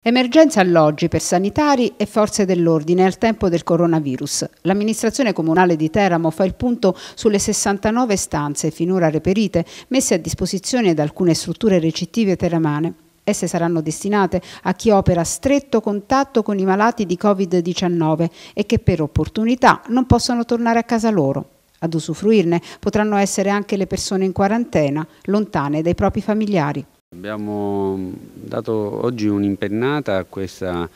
Emergenza alloggi per sanitari e forze dell'ordine al tempo del coronavirus. L'amministrazione comunale di Teramo fa il punto sulle 69 stanze finora reperite messe a disposizione da alcune strutture recettive teramane. Esse saranno destinate a chi opera a stretto contatto con i malati di Covid-19 e che per opportunità non possono tornare a casa loro. Ad usufruirne potranno essere anche le persone in quarantena, lontane dai propri familiari. Abbiamo mm, dato oggi un'impennata a questa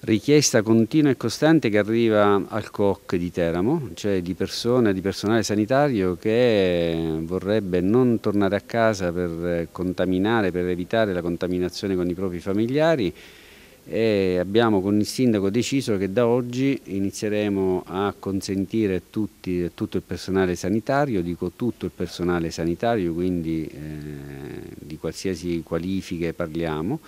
richiesta continua e costante che arriva al COC di Teramo, cioè di persone, di personale sanitario che vorrebbe non tornare a casa per contaminare, per evitare la contaminazione con i propri familiari e abbiamo con il sindaco deciso che da oggi inizieremo a consentire tutti, tutto il personale sanitario, dico tutto il personale sanitario, quindi eh, qualsiasi qualifiche parliamo,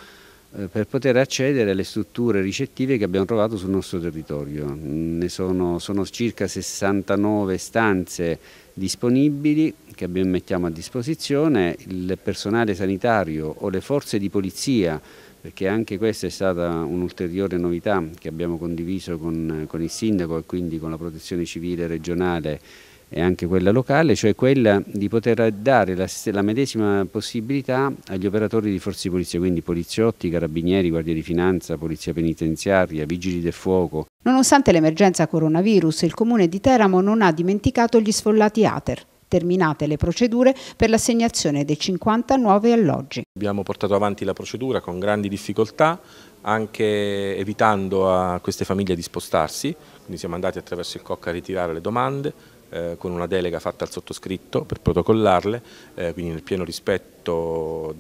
eh, per poter accedere alle strutture ricettive che abbiamo trovato sul nostro territorio. Ne sono, sono circa 69 stanze disponibili che abbiamo, mettiamo a disposizione, il personale sanitario o le forze di polizia, perché anche questa è stata un'ulteriore novità che abbiamo condiviso con, con il sindaco e quindi con la protezione civile regionale e anche quella locale, cioè quella di poter dare la, la, medesima possibilità agli operatori di forze di polizia, quindi poliziotti, carabinieri, guardie di finanza, polizia penitenziaria, vigili del fuoco. Nonostante l'emergenza coronavirus, il comune di Teramo non ha dimenticato gli sfollati ATER terminate le procedure per l'assegnazione dei 50 nuovi alloggi. Abbiamo portato avanti la procedura con grandi difficoltà, anche evitando a queste famiglie di spostarsi, quindi siamo andati attraverso il COC a ritirare le domande, eh, con una delega fatta al sottoscritto per protocollarle, eh, quindi nel pieno rispetto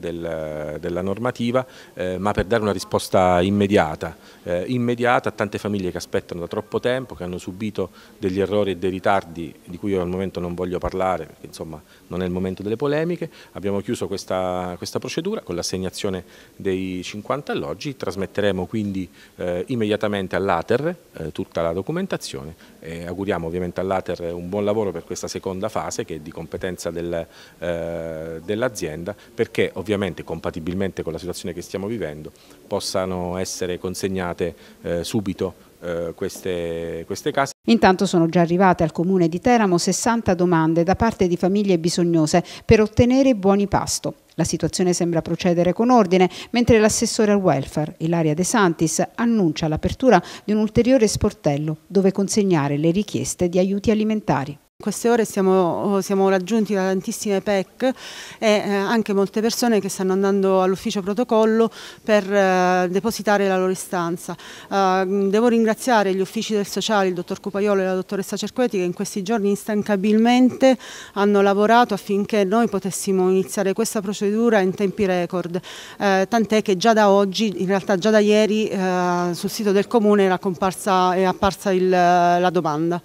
del, della normativa, eh, ma per dare una risposta immediata, eh, immediata a tante famiglie che aspettano da troppo tempo, che hanno subito degli errori e dei ritardi di cui io al momento non voglio parlare, perché insomma non è il momento delle polemiche. Abbiamo chiuso questa, questa procedura con l'assegnazione dei 50 alloggi, trasmetteremo quindi eh, immediatamente all'Ater tutta la documentazione e auguriamo ovviamente all'Ater un buon un lavoro per questa seconda fase che è di competenza del, eh, dell'azienda perché ovviamente compatibilmente con la situazione che stiamo vivendo possano essere consegnate eh, subito eh, queste, queste case. Intanto sono già arrivate al comune di Teramo 60 domande da parte di famiglie bisognose per ottenere buoni pasto. La situazione sembra procedere con ordine, mentre l'assessore al welfare, Ilaria De Santis, annuncia l'apertura di un ulteriore sportello dove consegnare le richieste di aiuti alimentari queste ore siamo, oh, siamo, raggiunti da tantissime PEC e eh, anche molte persone che stanno andando all'ufficio protocollo per eh, depositare la loro istanza. Eh, devo ringraziare gli uffici del sociale, il dottor Cupaiolo e la dottoressa Cerqueti che in questi giorni instancabilmente hanno lavorato affinché noi potessimo iniziare questa procedura in tempi record, eh, tant'è che già da oggi, in realtà già da ieri eh, sul sito del comune era comparsa, è apparsa il, la domanda.